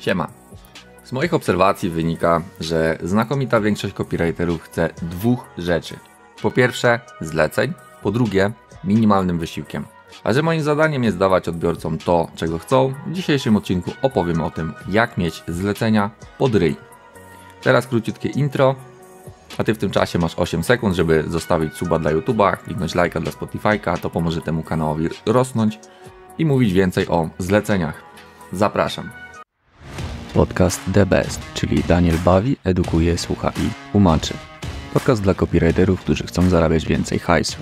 Siema. Z moich obserwacji wynika, że znakomita większość copywriterów chce dwóch rzeczy. Po pierwsze zleceń, po drugie minimalnym wysiłkiem. A że moim zadaniem jest dawać odbiorcom to, czego chcą, w dzisiejszym odcinku opowiem o tym, jak mieć zlecenia pod ryj. Teraz króciutkie intro, a Ty w tym czasie masz 8 sekund, żeby zostawić suba dla YouTube'a, kliknąć lajka dla Spotify'ka, to pomoże temu kanałowi rosnąć i mówić więcej o zleceniach. Zapraszam. Podcast The Best, czyli Daniel bawi, edukuje, słucha i tłumaczy. Podcast dla copywriterów, którzy chcą zarabiać więcej hajsu.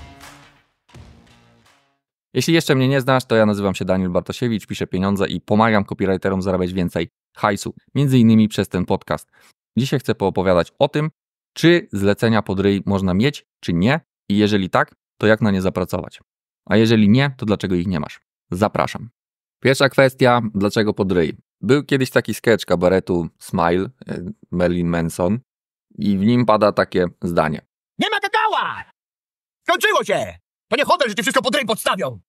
Jeśli jeszcze mnie nie znasz, to ja nazywam się Daniel Bartosiewicz, piszę pieniądze i pomagam copywriterom zarabiać więcej hajsu, między innymi przez ten podcast. Dzisiaj chcę poopowiadać o tym, czy zlecenia pod ryj można mieć, czy nie i jeżeli tak, to jak na nie zapracować. A jeżeli nie, to dlaczego ich nie masz? Zapraszam. Pierwsza kwestia, dlaczego pod ryj? Był kiedyś taki sketch kabaretu Smile, e, Merlin Manson i w nim pada takie zdanie. Nie ma kakała! Skończyło się! To nie hotel, że ci wszystko pod ryj podstawią!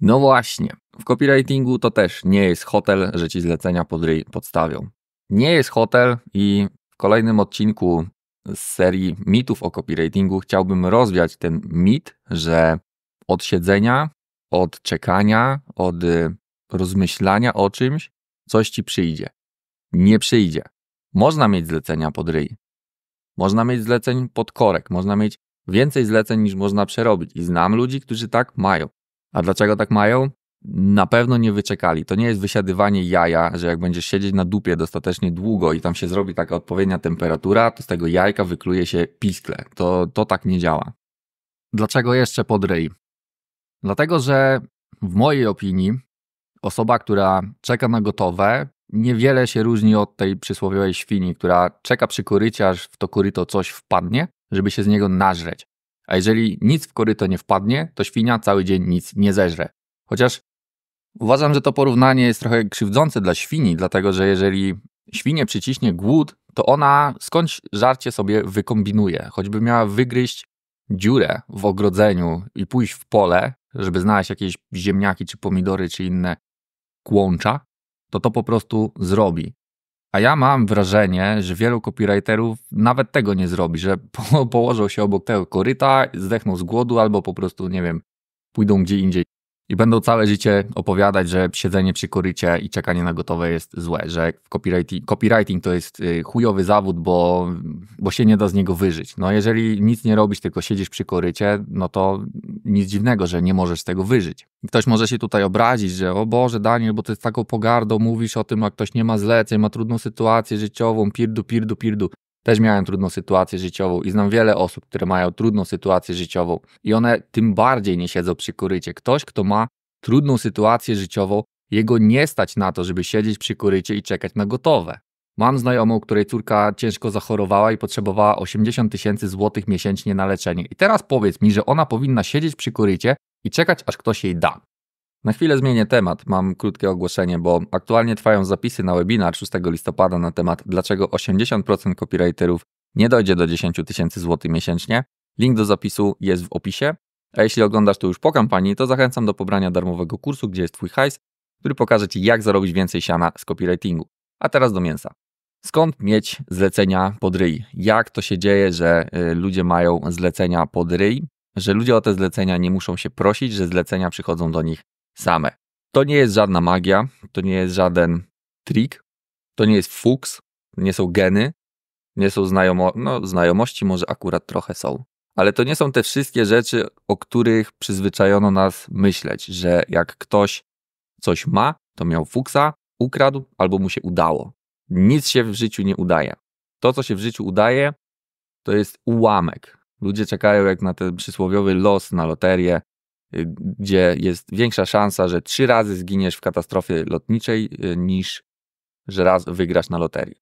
No właśnie. W copywritingu to też nie jest hotel, że ci zlecenia pod ryj podstawią. Nie jest hotel i w kolejnym odcinku z serii mitów o copywritingu chciałbym rozwiać ten mit, że od siedzenia, od czekania, od e, rozmyślania o czymś coś ci przyjdzie. Nie przyjdzie. Można mieć zlecenia pod ryj. Można mieć zleceń pod korek. Można mieć więcej zleceń niż można przerobić. I znam ludzi, którzy tak mają. A dlaczego tak mają? Na pewno nie wyczekali. To nie jest wysiadywanie jaja, że jak będziesz siedzieć na dupie dostatecznie długo i tam się zrobi taka odpowiednia temperatura, to z tego jajka wykluje się piskle. To, to tak nie działa. Dlaczego jeszcze pod ryj? Dlatego, że w mojej opinii osoba, która czeka na gotowe, niewiele się różni od tej przysłowiowej świni, która czeka przy korycie, aż w to koryto coś wpadnie, żeby się z niego nażreć. A jeżeli nic w koryto nie wpadnie, to świnia cały dzień nic nie zeżre. Chociaż uważam, że to porównanie jest trochę krzywdzące dla świni, dlatego że jeżeli świnie przyciśnie głód, to ona skądś żarcie sobie wykombinuje. Choćby miała wygryźć dziurę w ogrodzeniu i pójść w pole, żeby znaleźć jakieś ziemniaki czy pomidory czy inne kłącza, to to po prostu zrobi. A ja mam wrażenie, że wielu copywriterów nawet tego nie zrobi, że położą się obok tego koryta, zdechną z głodu albo po prostu, nie wiem, pójdą gdzie indziej. I będą całe życie opowiadać, że siedzenie przy korycie i czekanie na gotowe jest złe, że copywriting, copywriting to jest y, chujowy zawód, bo, bo się nie da z niego wyżyć. No jeżeli nic nie robisz, tylko siedzisz przy korycie, no to nic dziwnego, że nie możesz z tego wyżyć. ktoś może się tutaj obrazić, że o Boże Daniel, bo ty z taką pogardą mówisz o tym, jak ktoś nie ma zleceń, ma trudną sytuację życiową, pirdu, pirdu, pirdu. Też miałem trudną sytuację życiową i znam wiele osób, które mają trudną sytuację życiową i one tym bardziej nie siedzą przy korycie. Ktoś, kto ma trudną sytuację życiową, jego nie stać na to, żeby siedzieć przy korycie i czekać na gotowe. Mam znajomą, której córka ciężko zachorowała i potrzebowała 80 tysięcy złotych miesięcznie na leczenie. I teraz powiedz mi, że ona powinna siedzieć przy korycie i czekać, aż ktoś jej da. Na chwilę zmienię temat, mam krótkie ogłoszenie, bo aktualnie trwają zapisy na webinar 6 listopada na temat dlaczego 80% copywriterów nie dojdzie do 10 tysięcy złotych miesięcznie. Link do zapisu jest w opisie. A jeśli oglądasz to już po kampanii, to zachęcam do pobrania darmowego kursu, gdzie jest Twój hajs, który pokaże Ci, jak zarobić więcej siana z copywritingu. A teraz do mięsa. Skąd mieć zlecenia pod ryj? Jak to się dzieje, że y, ludzie mają zlecenia pod ryj? Że ludzie o te zlecenia nie muszą się prosić, że zlecenia przychodzą do nich same. To nie jest żadna magia, to nie jest żaden trik, to nie jest fuks, nie są geny, nie są znajomo no, znajomości, może akurat trochę są. Ale to nie są te wszystkie rzeczy, o których przyzwyczajono nas myśleć, że jak ktoś coś ma, to miał fuksa, ukradł albo mu się udało. Nic się w życiu nie udaje. To, co się w życiu udaje, to jest ułamek. Ludzie czekają jak na ten przysłowiowy los na loterię, Y, gdzie jest większa szansa, że trzy razy zginiesz w katastrofie lotniczej y, niż że raz wygrasz na loterii.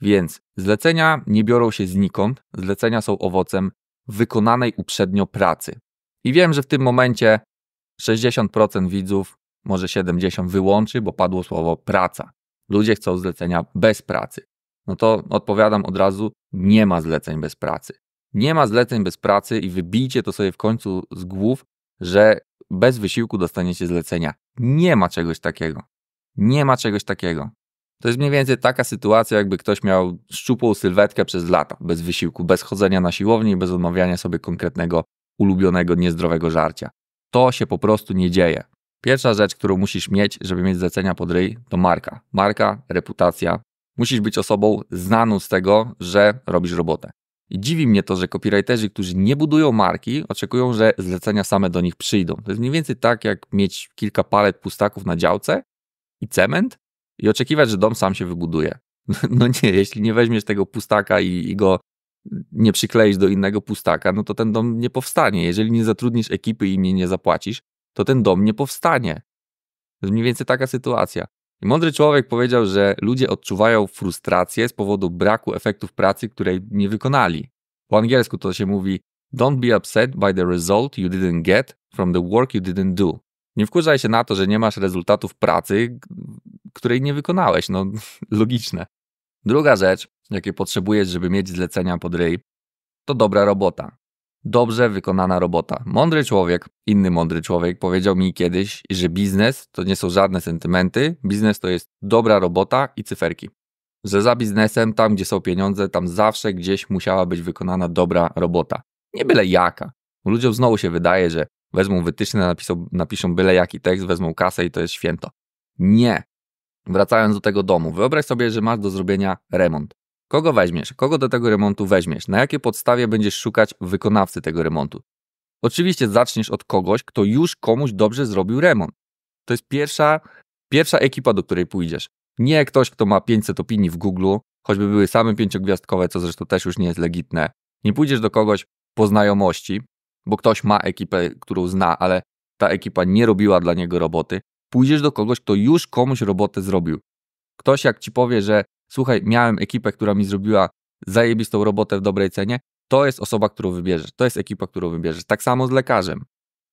Więc zlecenia nie biorą się znikąd, zlecenia są owocem wykonanej uprzednio pracy. I wiem, że w tym momencie 60% widzów, może 70% wyłączy, bo padło słowo praca. Ludzie chcą zlecenia bez pracy. No to odpowiadam od razu, nie ma zleceń bez pracy. Nie ma zleceń bez pracy i wybijcie to sobie w końcu z głów, że bez wysiłku dostaniecie zlecenia. Nie ma czegoś takiego. Nie ma czegoś takiego. To jest mniej więcej taka sytuacja, jakby ktoś miał szczupłą sylwetkę przez lata, bez wysiłku, bez chodzenia na siłowni i bez odmawiania sobie konkretnego, ulubionego, niezdrowego żarcia. To się po prostu nie dzieje. Pierwsza rzecz, którą musisz mieć, żeby mieć zlecenia pod ryj, to marka. Marka, reputacja. Musisz być osobą znaną z tego, że robisz robotę. I dziwi mnie to, że copywriterzy, którzy nie budują marki, oczekują, że zlecenia same do nich przyjdą. To jest mniej więcej tak, jak mieć kilka palet pustaków na działce i cement i oczekiwać, że dom sam się wybuduje. No nie, jeśli nie weźmiesz tego pustaka i, i go nie przykleisz do innego pustaka, no to ten dom nie powstanie. Jeżeli nie zatrudnisz ekipy i nie zapłacisz, to ten dom nie powstanie. To jest mniej więcej taka sytuacja. I mądry człowiek powiedział, że ludzie odczuwają frustrację z powodu braku efektów pracy, której nie wykonali. Po angielsku to się mówi Don't be upset by the result you didn't get from the work you didn't do. Nie wkurzaj się na to, że nie masz rezultatów pracy, której nie wykonałeś. No, logiczne. Druga rzecz, jakiej potrzebujesz, żeby mieć zlecenia pod ryj, to dobra robota. Dobrze wykonana robota. Mądry człowiek, inny mądry człowiek powiedział mi kiedyś, że biznes to nie są żadne sentymenty, biznes to jest dobra robota i cyferki. Że za biznesem, tam gdzie są pieniądze, tam zawsze gdzieś musiała być wykonana dobra robota. Nie byle jaka. Ludziom znowu się wydaje, że wezmą wytyczne, napisą, napiszą byle jaki tekst, wezmą kasę i to jest święto. Nie. Wracając do tego domu, wyobraź sobie, że masz do zrobienia remont. Kogo weźmiesz? Kogo do tego remontu weźmiesz? Na jakiej podstawie będziesz szukać wykonawcy tego remontu? Oczywiście zaczniesz od kogoś, kto już komuś dobrze zrobił remont. To jest pierwsza, pierwsza ekipa, do której pójdziesz. Nie ktoś, kto ma 500 opinii w Google, choćby były same pięciogwiazdkowe, co zresztą też już nie jest legitne. Nie pójdziesz do kogoś po znajomości, bo ktoś ma ekipę, którą zna, ale ta ekipa nie robiła dla niego roboty. Pójdziesz do kogoś, kto już komuś robotę zrobił. Ktoś jak ci powie, że słuchaj, miałem ekipę, która mi zrobiła zajebistą robotę w dobrej cenie, to jest osoba, którą wybierzesz, to jest ekipa, którą wybierzesz. Tak samo z lekarzem.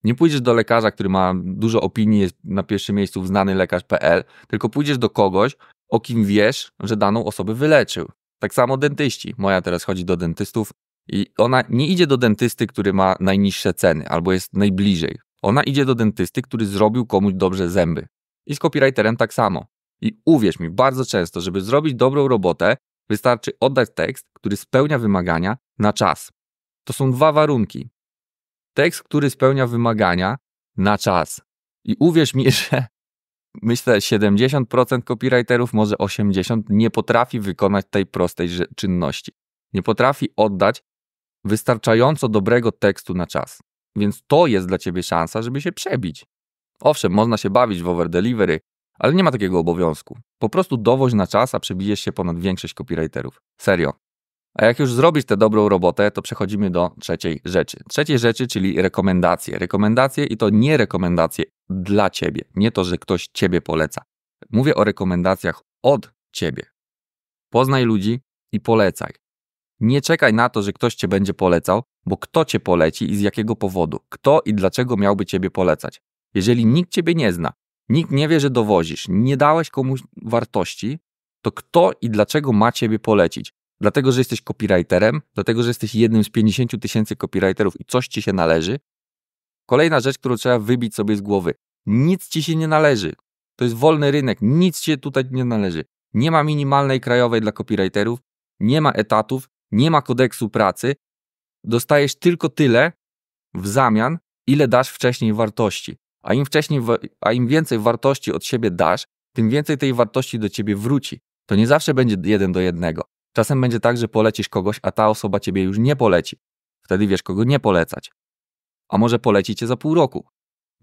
Nie pójdziesz do lekarza, który ma dużo opinii, jest na pierwszym miejscu w znany lekarz.pl, tylko pójdziesz do kogoś, o kim wiesz, że daną osobę wyleczył. Tak samo dentyści. Moja teraz chodzi do dentystów i ona nie idzie do dentysty, który ma najniższe ceny albo jest najbliżej. Ona idzie do dentysty, który zrobił komuś dobrze zęby. I z copywriterem tak samo. I uwierz mi, bardzo często, żeby zrobić dobrą robotę, wystarczy oddać tekst, który spełnia wymagania na czas. To są dwa warunki. Tekst, który spełnia wymagania na czas. I uwierz mi, że myślę 70% copywriterów, może 80% nie potrafi wykonać tej prostej czynności. Nie potrafi oddać wystarczająco dobrego tekstu na czas. Więc to jest dla ciebie szansa, żeby się przebić. Owszem, można się bawić w over delivery, ale nie ma takiego obowiązku. Po prostu dowoź na czas, a przebijesz się ponad większość copywriterów. Serio. A jak już zrobisz tę dobrą robotę, to przechodzimy do trzeciej rzeczy. Trzeciej rzeczy, czyli rekomendacje. Rekomendacje i to nie rekomendacje dla ciebie. Nie to, że ktoś ciebie poleca. Mówię o rekomendacjach od ciebie. Poznaj ludzi i polecaj. Nie czekaj na to, że ktoś cię będzie polecał, bo kto cię poleci i z jakiego powodu? Kto i dlaczego miałby ciebie polecać? Jeżeli nikt ciebie nie zna, Nikt nie wie, że dowozisz, nie dałeś komuś wartości, to kto i dlaczego ma ciebie polecić? Dlatego, że jesteś copywriterem, dlatego, że jesteś jednym z 50 tysięcy copywriterów i coś ci się należy. Kolejna rzecz, którą trzeba wybić sobie z głowy. Nic ci się nie należy. To jest wolny rynek, nic się tutaj nie należy. Nie ma minimalnej krajowej dla copywriterów, nie ma etatów, nie ma kodeksu pracy. Dostajesz tylko tyle w zamian, ile dasz wcześniej wartości. A im wcześniej, a im więcej wartości od siebie dasz, tym więcej tej wartości do ciebie wróci. To nie zawsze będzie jeden do jednego. Czasem będzie tak, że polecisz kogoś, a ta osoba ciebie już nie poleci. Wtedy wiesz, kogo nie polecać. A może poleci cię za pół roku.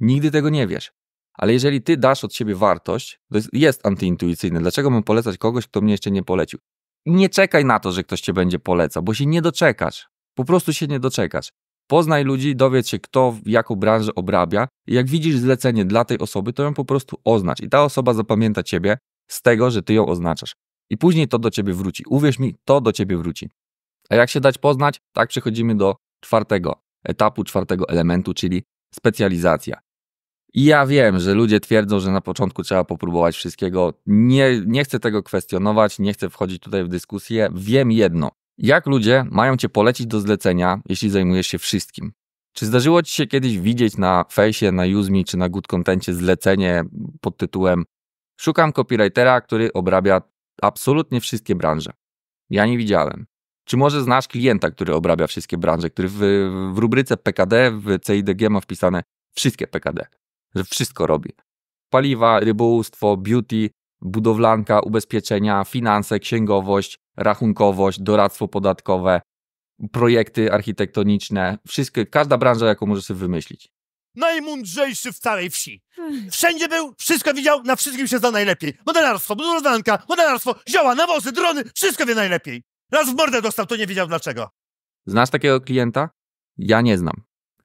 Nigdy tego nie wiesz. Ale jeżeli ty dasz od siebie wartość, to jest, jest antyintuicyjne. Dlaczego mam polecać kogoś, kto mnie jeszcze nie polecił? Nie czekaj na to, że ktoś cię będzie polecał, bo się nie doczekasz. Po prostu się nie doczekasz. Poznaj ludzi, dowiedz się, kto w jaką branżę obrabia i jak widzisz zlecenie dla tej osoby, to ją po prostu oznacz i ta osoba zapamięta ciebie z tego, że ty ją oznaczasz. I później to do ciebie wróci. Uwierz mi, to do ciebie wróci. A jak się dać poznać? Tak przechodzimy do czwartego etapu, czwartego elementu, czyli specjalizacja. I ja wiem, że ludzie twierdzą, że na początku trzeba popróbować wszystkiego. Nie, nie chcę tego kwestionować, nie chcę wchodzić tutaj w dyskusję. Wiem jedno. Jak ludzie mają cię polecić do zlecenia, jeśli zajmujesz się wszystkim? Czy zdarzyło ci się kiedyś widzieć na fejsie, na Uzmi czy na Good zlecenie pod tytułem Szukam copywritera, który obrabia absolutnie wszystkie branże? Ja nie widziałem. Czy może znasz klienta, który obrabia wszystkie branże, który w, w rubryce PKD w CIDG ma wpisane wszystkie PKD, że wszystko robi? Paliwa, rybołówstwo, beauty, budowlanka, ubezpieczenia, finanse, księgowość, rachunkowość, doradztwo podatkowe, projekty architektoniczne, wszystkie, każda branża, jaką możesz sobie wymyślić. Najmądrzejszy w całej wsi. Hmm. Wszędzie był, wszystko widział, na wszystkim się zna najlepiej. Modelarstwo, budowlanka, modelarstwo, zioła, nawozy, drony, wszystko wie najlepiej. Raz w mordę dostał, to nie wiedział dlaczego. Znasz takiego klienta? Ja nie znam.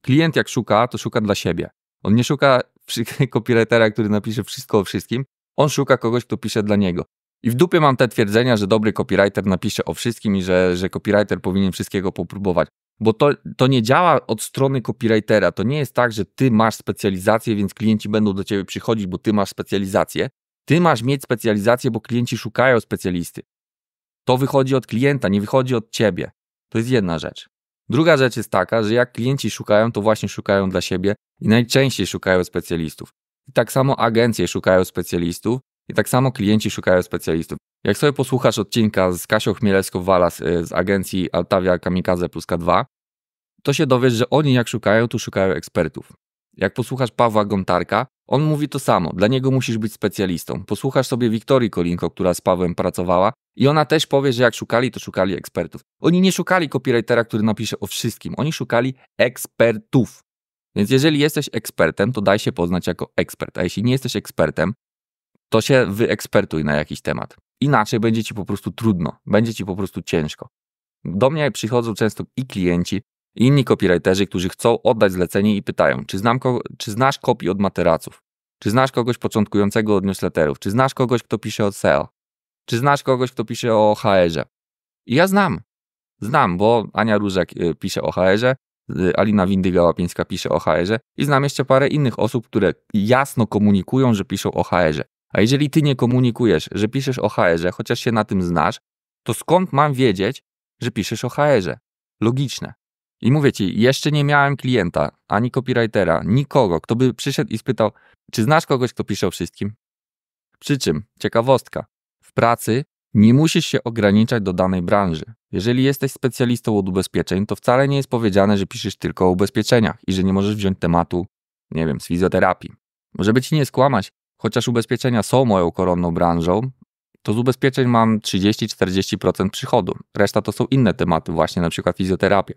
Klient jak szuka, to szuka dla siebie. On nie szuka copywritera, który napisze wszystko o wszystkim. On szuka kogoś, kto pisze dla niego. I w dupie mam te twierdzenia, że dobry copywriter napisze o wszystkim i że, że copywriter powinien wszystkiego popróbować. Bo to, to nie działa od strony copywritera. To nie jest tak, że ty masz specjalizację, więc klienci będą do ciebie przychodzić, bo ty masz specjalizację. Ty masz mieć specjalizację, bo klienci szukają specjalisty. To wychodzi od klienta, nie wychodzi od ciebie. To jest jedna rzecz. Druga rzecz jest taka, że jak klienci szukają, to właśnie szukają dla siebie i najczęściej szukają specjalistów. I tak samo agencje szukają specjalistów i tak samo klienci szukają specjalistów. Jak sobie posłuchasz odcinka z Kasią Chmielewską-Walas y, z agencji Altavia Kamikaze plus K2, to się dowiesz, że oni jak szukają, to szukają ekspertów. Jak posłuchasz Pawła Gontarka, on mówi to samo, dla niego musisz być specjalistą. Posłuchasz sobie Wiktorii Kolinko, która z Pawłem pracowała i ona też powie, że jak szukali, to szukali ekspertów. Oni nie szukali copywritera, który napisze o wszystkim, oni szukali ekspertów. Więc jeżeli jesteś ekspertem, to daj się poznać jako ekspert, a jeśli nie jesteś ekspertem, to się wyekspertuj na jakiś temat. Inaczej będzie ci po prostu trudno, będzie ci po prostu ciężko. Do mnie przychodzą często i klienci, i inni copywriterzy, którzy chcą oddać zlecenie i pytają, czy, znam ko- czy znasz kopii od materaców, czy znasz kogoś początkującego od newsletterów, czy znasz kogoś, kto pisze o SEO, czy znasz kogoś, kto pisze o HR-ze. I ja znam. Znam, bo Ania Różek y, pisze o HR-ze, y, Alina Windyga-Łapińska pisze o HR-ze i znam jeszcze parę innych osób, które jasno komunikują, że piszą o HR-ze. A jeżeli ty nie komunikujesz, że piszesz o HR-ze, chociaż się na tym znasz, to skąd mam wiedzieć, że piszesz o HR-ze? Logiczne. I mówię ci, jeszcze nie miałem klienta, ani copywritera, nikogo, kto by przyszedł i spytał, czy znasz kogoś, kto pisze o wszystkim? Przy czym, ciekawostka, w pracy nie musisz się ograniczać do danej branży. Jeżeli jesteś specjalistą od ubezpieczeń, to wcale nie jest powiedziane, że piszesz tylko o ubezpieczeniach i że nie możesz wziąć tematu, nie wiem, z fizjoterapii. Może by ci nie skłamać, Chociaż ubezpieczenia są moją koronną branżą, to z ubezpieczeń mam 30-40% przychodu. Reszta to są inne tematy, właśnie na przykład fizjoterapia.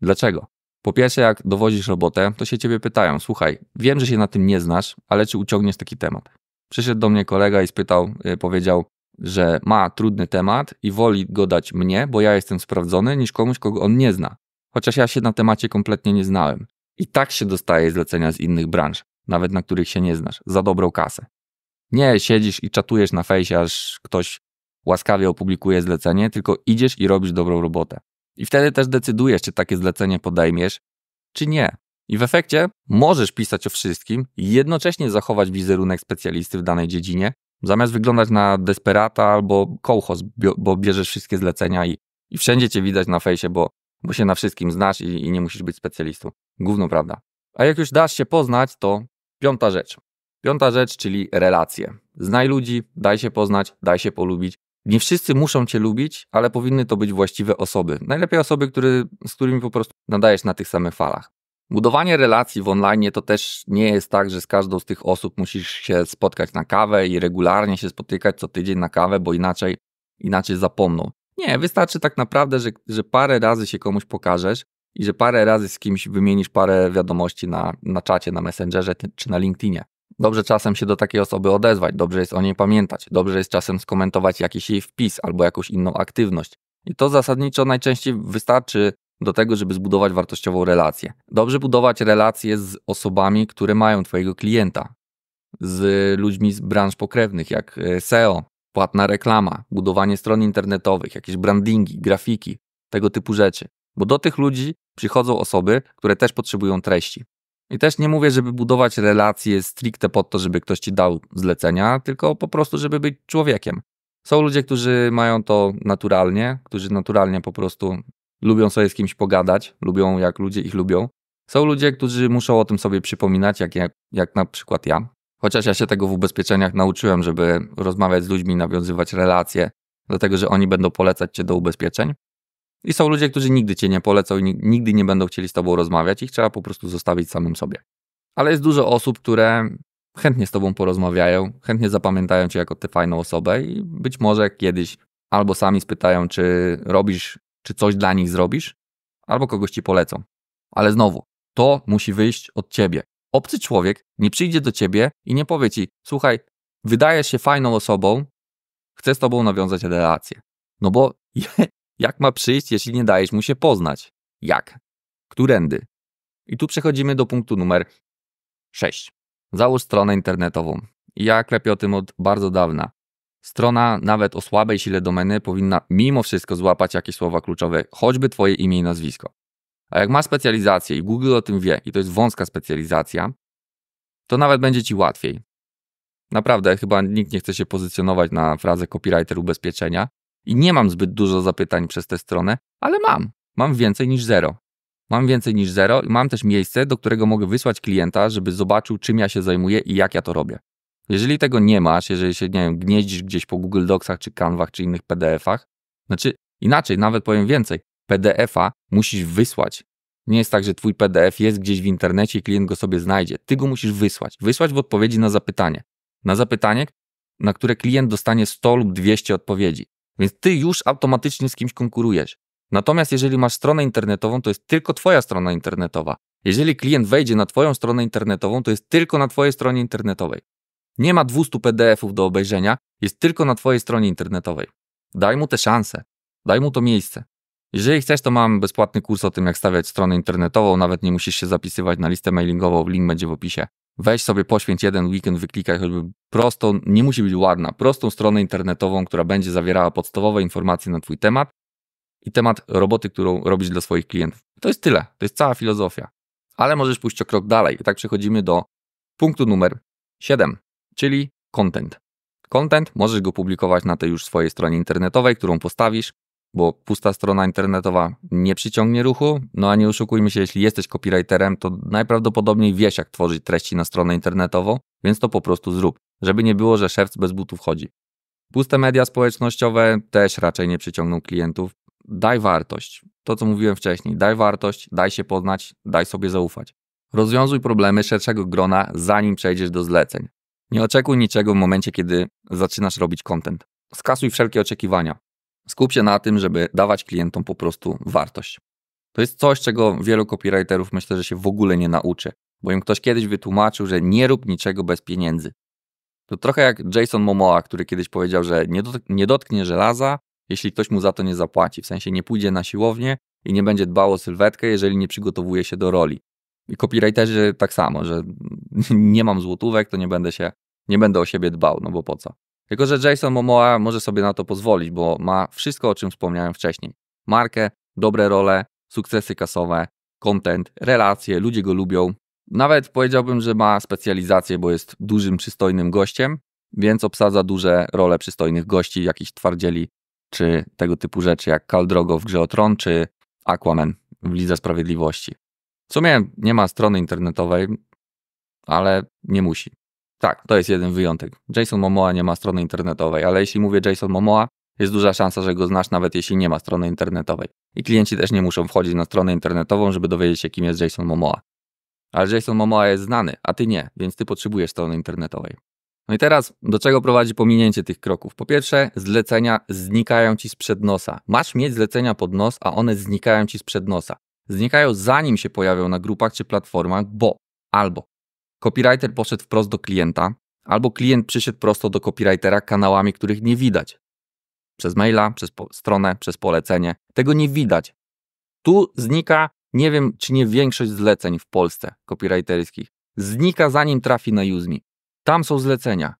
Dlaczego? Po pierwsze, jak dowodzisz robotę, to się ciebie pytają: Słuchaj, wiem, że się na tym nie znasz, ale czy uciągniesz taki temat? Przyszedł do mnie kolega i spytał, e, powiedział, że ma trudny temat i woli go dać mnie, bo ja jestem sprawdzony, niż komuś, kogo on nie zna. Chociaż ja się na temacie kompletnie nie znałem. I tak się dostaje zlecenia z innych branż nawet na których się nie znasz, za dobrą kasę. Nie siedzisz i czatujesz na fejsie, aż ktoś łaskawie opublikuje zlecenie, tylko idziesz i robisz dobrą robotę. I wtedy też decydujesz, czy takie zlecenie podejmiesz, czy nie. I w efekcie możesz pisać o wszystkim i jednocześnie zachować wizerunek specjalisty w danej dziedzinie, zamiast wyglądać na desperata albo kołchos, bo bierzesz wszystkie zlecenia i, i wszędzie cię widać na fejsie, bo, bo się na wszystkim znasz i, i nie musisz być specjalistą. Główną prawda. A jak już dasz się poznać, to Piąta rzecz. Piąta rzecz, czyli relacje. Znaj ludzi, daj się poznać, daj się polubić. Nie wszyscy muszą cię lubić, ale powinny to być właściwe osoby. Najlepiej osoby, który, z którymi po prostu nadajesz na tych samych falach. Budowanie relacji w online to też nie jest tak, że z każdą z tych osób musisz się spotkać na kawę i regularnie się spotykać co tydzień na kawę, bo inaczej, inaczej zapomną. Nie, wystarczy tak naprawdę, że, że parę razy się komuś pokażesz, i że parę razy z kimś wymienisz parę wiadomości na, na czacie, na Messengerze czy na LinkedInie. Dobrze czasem się do takiej osoby odezwać, dobrze jest o niej pamiętać, dobrze jest czasem skomentować jakiś jej wpis albo jakąś inną aktywność. I to zasadniczo najczęściej wystarczy do tego, żeby zbudować wartościową relację. Dobrze budować relacje z osobami, które mają Twojego klienta, z ludźmi z branż pokrewnych, jak e, SEO, płatna reklama, budowanie stron internetowych, jakieś brandingi, grafiki, tego typu rzeczy. Bo do tych ludzi przychodzą osoby, które też potrzebują treści. I też nie mówię, żeby budować relacje stricte po to, żeby ktoś ci dał zlecenia, tylko po prostu, żeby być człowiekiem. Są ludzie, którzy mają to naturalnie, którzy naturalnie po prostu lubią sobie z kimś pogadać, lubią jak ludzie ich lubią. Są ludzie, którzy muszą o tym sobie przypominać, jak, jak, jak na przykład ja. Chociaż ja się tego w ubezpieczeniach nauczyłem, żeby rozmawiać z ludźmi, nawiązywać relacje, dlatego że oni będą polecać cię do ubezpieczeń. I są ludzie, którzy nigdy cię nie polecą i nigdy nie będą chcieli z tobą rozmawiać, ich trzeba po prostu zostawić samym sobie. Ale jest dużo osób, które chętnie z tobą porozmawiają, chętnie zapamiętają cię jako tę fajną osobę i być może kiedyś albo sami spytają, czy robisz, czy coś dla nich zrobisz, albo kogoś ci polecą. Ale znowu, to musi wyjść od ciebie. Obcy człowiek nie przyjdzie do ciebie i nie powie ci: Słuchaj, wydajesz się fajną osobą, chcę z tobą nawiązać relację. No bo Jak ma przyjść, jeśli nie dajesz mu się poznać? Jak? Którędy? I tu przechodzimy do punktu numer 6. Załóż stronę internetową. Ja klepię o tym od bardzo dawna. Strona nawet o słabej sile domeny powinna mimo wszystko złapać jakieś słowa kluczowe, choćby twoje imię i nazwisko. A jak ma specjalizację i Google o tym wie, i to jest wąska specjalizacja, to nawet będzie ci łatwiej. Naprawdę, chyba nikt nie chce się pozycjonować na frazę copywriter ubezpieczenia, i nie mam zbyt dużo zapytań przez tę stronę, ale mam. Mam więcej niż zero. Mam więcej niż zero i mam też miejsce, do którego mogę wysłać klienta, żeby zobaczył, czym ja się zajmuję i jak ja to robię. Jeżeli tego nie masz, jeżeli się, nie wiem, gnieździsz gdzieś po Google Docsach, czy Canvach, czy innych PDF-ach, znaczy inaczej, nawet powiem więcej, PDF-a musisz wysłać. Nie jest tak, że twój PDF jest gdzieś w internecie i klient go sobie znajdzie. Ty go musisz wysłać. Wysłać w odpowiedzi na zapytanie. Na zapytanie, na które klient dostanie 100 lub 200 odpowiedzi. Więc ty już automatycznie z kimś konkurujesz. Natomiast jeżeli masz stronę internetową, to jest tylko twoja strona internetowa. Jeżeli klient wejdzie na twoją stronę internetową, to jest tylko na twojej stronie internetowej. Nie ma 200 PDFów do obejrzenia, jest tylko na twojej stronie internetowej. Daj mu tę szansę. Daj mu to miejsce. Jeżeli chcesz, to mam bezpłatny kurs o tym, jak stawiać stronę internetową. Nawet nie musisz się zapisywać na listę mailingową. Link będzie w opisie. Weź sobie, poświęć jeden weekend, wyklikaj choćby prostą, nie musi być ładna, prostą stronę internetową, która będzie zawierała podstawowe informacje na Twój temat i temat roboty, którą robisz dla swoich klientów. To jest tyle, to jest cała filozofia. Ale możesz pójść o krok dalej. I tak przechodzimy do punktu numer 7, czyli content. Content możesz go publikować na tej już swojej stronie internetowej, którą postawisz, bo pusta strona internetowa nie przyciągnie ruchu. No a nie oszukujmy się, jeśli jesteś copywriterem, to najprawdopodobniej wiesz, jak tworzyć treści na stronę internetową, więc to po prostu zrób, żeby nie było, że szewc bez butów chodzi. Puste media społecznościowe też raczej nie przyciągną klientów. Daj wartość. To, co mówiłem wcześniej, daj wartość, daj się poznać, daj sobie zaufać. Rozwiązuj problemy szerszego grona, zanim przejdziesz do zleceń. Nie oczekuj niczego w momencie, kiedy zaczynasz robić content. Skasuj wszelkie oczekiwania. Skup się na tym, żeby dawać klientom po prostu wartość. To jest coś, czego wielu copywriterów myślę, że się w ogóle nie nauczy, bo im ktoś kiedyś wytłumaczył, że nie rób niczego bez pieniędzy. To trochę jak Jason Momoa, który kiedyś powiedział, że nie, dotk nie dotknie żelaza, jeśli ktoś mu za to nie zapłaci, w sensie nie pójdzie na siłownię i nie będzie dbał o sylwetkę, jeżeli nie przygotowuje się do roli. I copywriterzy tak samo, że nie mam złotówek, to nie będę się, nie będę o siebie dbał, no bo po co? Tylko, że Jason Momoa może sobie na to pozwolić, bo ma wszystko, o czym wspomniałem wcześniej. Markę, dobre role, sukcesy kasowe, content, relacje, ludzie go lubią. Nawet powiedziałbym, że ma specjalizację, bo jest dużym, przystojnym gościem, więc obsadza duże role przystojnych gości, jakichś twardzieli, czy tego typu rzeczy jak Khal Drogo w Grze o Tron, czy Aquaman w Lidze Sprawiedliwości. W sumie nie ma strony internetowej, ale nie musi. Tak, to jest jeden wyjątek. Jason Momoa nie ma strony internetowej, ale jeśli mówię Jason Momoa, jest duża szansa, że go znasz nawet jeśli nie ma strony internetowej. I klienci też nie muszą wchodzić na stronę internetową, żeby dowiedzieć się, kim jest Jason Momoa. Ale Jason Momoa jest znany, a ty nie, więc ty potrzebujesz strony internetowej. No i teraz, do czego prowadzi pominięcie tych kroków? Po pierwsze, zlecenia znikają ci sprzed nosa. Masz mieć zlecenia pod nos, a one znikają ci sprzed nosa. Znikają zanim się pojawią na grupach czy platformach, bo albo Copywriter poszedł wprost do klienta, albo klient przyszedł prosto do copywritera kanałami, których nie widać. Przez maila, przez stronę, przez polecenie. Tego nie widać. Tu znika, nie wiem czy nie większość zleceń w Polsce copywriterskich. Znika zanim trafi na UseMe. Tam są zlecenia.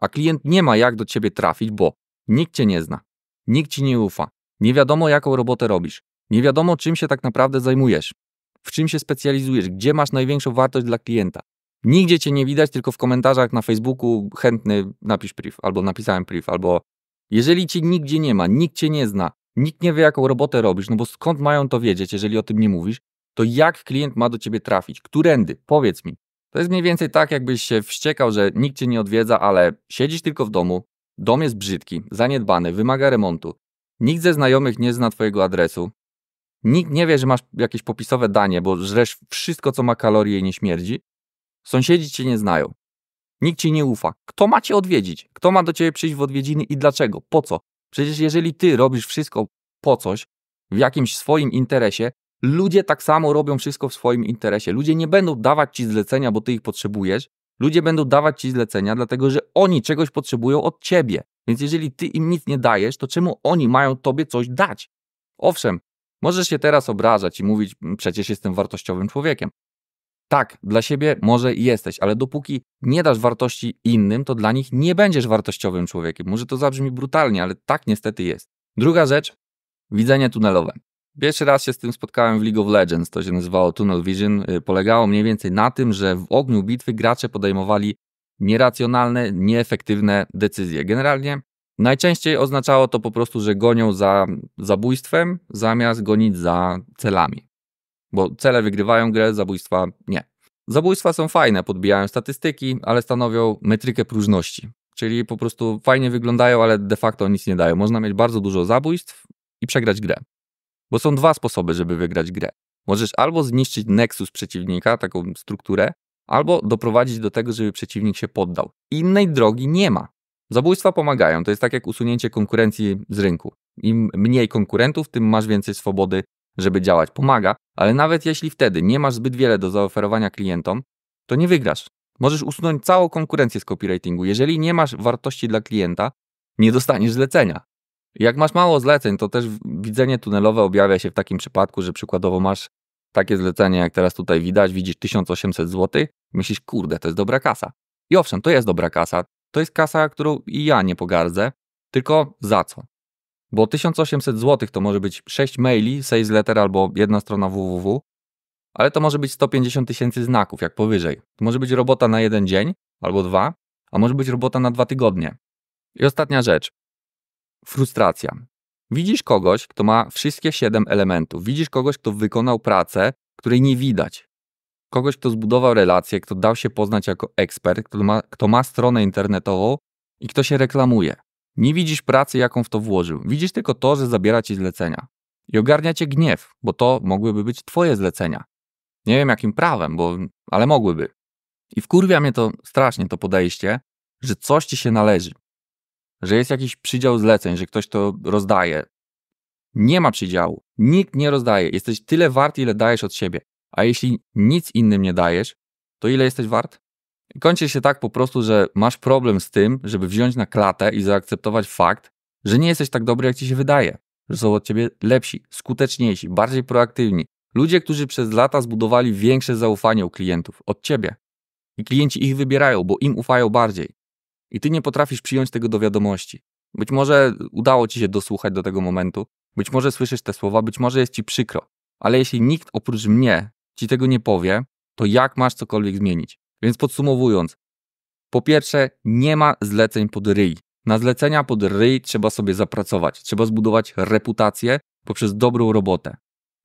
A klient nie ma jak do ciebie trafić, bo nikt cię nie zna. Nikt ci nie ufa. Nie wiadomo jaką robotę robisz. Nie wiadomo czym się tak naprawdę zajmujesz. W czym się specjalizujesz, gdzie masz największą wartość dla klienta. Nigdzie cię nie widać, tylko w komentarzach na Facebooku chętny napisz priv, albo napisałem priv, albo jeżeli cię nigdzie nie ma, nikt cię nie zna, nikt nie wie jaką robotę robisz, no bo skąd mają to wiedzieć, jeżeli o tym nie mówisz, to jak klient ma do ciebie trafić? Którędy? Powiedz mi. To jest mniej więcej tak, jakbyś się wściekał, że nikt cię nie odwiedza, ale siedzisz tylko w domu, dom jest brzydki, zaniedbany, wymaga remontu, nikt ze znajomych nie zna twojego adresu, nikt nie wie, że masz jakieś popisowe danie, bo żresz wszystko, co ma kalorie i nie śmierdzi, Sąsiedzi cię nie znają. Nikt ci nie ufa. Kto ma cię odwiedzić? Kto ma do ciebie przyjść w odwiedziny i dlaczego? Po co? Przecież jeżeli ty robisz wszystko po coś, w jakimś swoim interesie, ludzie tak samo robią wszystko w swoim interesie. Ludzie nie będą dawać ci zlecenia, bo ty ich potrzebujesz. Ludzie będą dawać ci zlecenia, dlatego że oni czegoś potrzebują od ciebie. Więc jeżeli ty im nic nie dajesz, to czemu oni mają tobie coś dać? Owszem, możesz się teraz obrażać i mówić, mm, przecież jestem wartościowym człowiekiem. Tak, dla siebie może jesteś, ale dopóki nie dasz wartości innym, to dla nich nie będziesz wartościowym człowiekiem. Może to zabrzmi brutalnie, ale tak niestety jest. Druga rzecz, widzenie tunelowe. Pierwszy raz się z tym spotkałem w League of Legends, to się nazywało Tunnel Vision. Y, polegało mniej więcej na tym, że w ogniu bitwy gracze podejmowali nieracjonalne, nieefektywne decyzje. Generalnie najczęściej oznaczało to po prostu, że gonią za zabójstwem, zamiast gonić za celami bo cele wygrywają grę, zabójstwa nie. Zabójstwa są fajne, podbijają statystyki, ale stanowią metrykę próżności. Czyli po prostu fajnie wyglądają, ale de facto nic nie dają. Można mieć bardzo dużo zabójstw i przegrać grę. Bo są dwa sposoby, żeby wygrać grę. Możesz albo zniszczyć nexus przeciwnika, taką strukturę, albo doprowadzić do tego, żeby przeciwnik się poddał. Innej drogi nie ma. Zabójstwa pomagają. To jest tak jak usunięcie konkurencji z rynku. Im mniej konkurentów, tym masz więcej swobody żeby działać, pomaga, ale nawet jeśli wtedy nie masz zbyt wiele do zaoferowania klientom, to nie wygrasz. Możesz usunąć całą konkurencję z copywritingu. Jeżeli nie masz wartości dla klienta, nie dostaniesz zlecenia. Jak masz mało zleceń, to też widzenie tunelowe objawia się w takim przypadku, że przykładowo masz takie zlecenie, jak teraz tutaj widać, widzisz 1800 zł, myślisz, kurde, to jest dobra kasa. I owszem, to jest dobra kasa. To jest kasa, którą i ja nie pogardzę, tylko za co? Bo 1800 zł to może być 6 maili, 6 letter albo jedna strona www, ale to może być 150 tysięcy znaków, jak powyżej. To może być robota na jeden dzień albo dwa, a może być robota na dwa tygodnie. I ostatnia rzecz. Frustracja. Widzisz kogoś, kto ma wszystkie 7 elementów. Widzisz kogoś, kto wykonał pracę, której nie widać. Kogoś, kto zbudował relacje, kto dał się poznać jako ekspert, kto ma, kto ma stronę internetową i kto się reklamuje. Nie widzisz pracy, jaką w to włożył. Widzisz tylko to, że zabiera ci zlecenia. I ogarnia cię gniew, bo to mogłyby być twoje zlecenia. Nie wiem jakim prawem, bo, ale mogłyby. I wkurwia mnie to strasznie to podejście, że coś ci się należy. Że jest jakiś przydział zleceń, że ktoś to rozdaje. Nie ma przydziału. Nikt nie rozdaje. Jesteś tyle wart, ile dajesz od siebie. A jeśli nic innym nie dajesz, to ile jesteś wart? Kończy się tak po prostu, że masz problem z tym, żeby wziąć na klatę i zaakceptować fakt, że nie jesteś tak dobry, jak ci się wydaje, że są od ciebie lepsi, skuteczniejsi, bardziej proaktywni. Ludzie, którzy przez lata zbudowali większe zaufanie u klientów od ciebie. I klienci ich wybierają, bo im ufają bardziej. I ty nie potrafisz przyjąć tego do wiadomości. Być może udało ci się dosłuchać do tego momentu, być może słyszysz te słowa, być może jest ci przykro, ale jeśli nikt oprócz mnie ci tego nie powie, to jak masz cokolwiek zmienić? Więc podsumowując, po pierwsze, nie ma zleceń pod ryj. Na zlecenia pod ryj trzeba sobie zapracować, trzeba zbudować reputację poprzez dobrą robotę.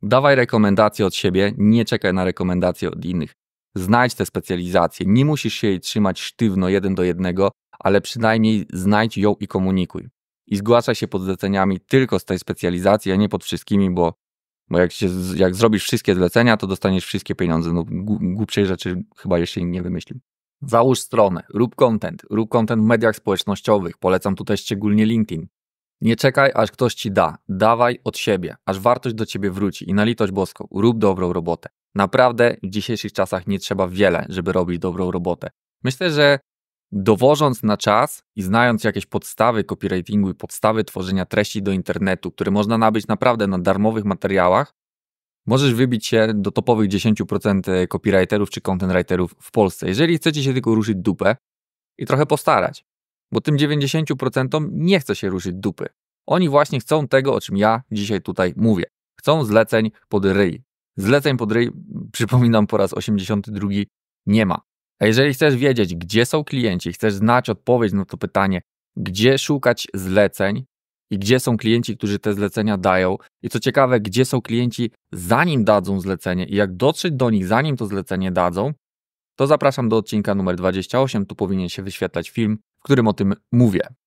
Dawaj rekomendacje od siebie, nie czekaj na rekomendacje od innych. Znajdź te specjalizacje, nie musisz się jej trzymać sztywno jeden do jednego, ale przynajmniej znajdź ją i komunikuj. I zgłaszaj się pod zleceniami tylko z tej specjalizacji, a nie pod wszystkimi, bo bo jak, się, jak zrobisz wszystkie zlecenia, to dostaniesz wszystkie pieniądze. No, głupszej rzeczy chyba jeszcze nie wymyślił. Załóż stronę, rób content, rób content w mediach społecznościowych. Polecam tutaj szczególnie LinkedIn. Nie czekaj, aż ktoś ci da. Dawaj od siebie, aż wartość do ciebie wróci. I na litość boską, rób dobrą robotę. Naprawdę w dzisiejszych czasach nie trzeba wiele, żeby robić dobrą robotę. Myślę, że dowożąc na czas i znając jakieś podstawy copywritingu i podstawy tworzenia treści do internetu, które można nabyć naprawdę na darmowych materiałach, możesz wybić się do topowych 10% e, copywriterów czy content writerów w Polsce. Jeżeli chcecie się tylko ruszyć dupę i trochę postarać, bo tym 90% nie chce się ruszyć dupy. Oni właśnie chcą tego, o czym ja dzisiaj tutaj mówię. Chcą zleceń pod ryj. Zleceń pod ryj, przypominam po raz 82, nie ma. A jeżeli chcesz wiedzieć, gdzie są klienci, chcesz znać odpowiedź na to pytanie, gdzie szukać zleceń i gdzie są klienci, którzy te zlecenia dają, i co ciekawe, gdzie są klienci, zanim dadzą zlecenie i jak dotrzeć do nich, zanim to zlecenie dadzą, to zapraszam do odcinka numer 28. Tu powinien się wyświetlać film, w którym o tym mówię.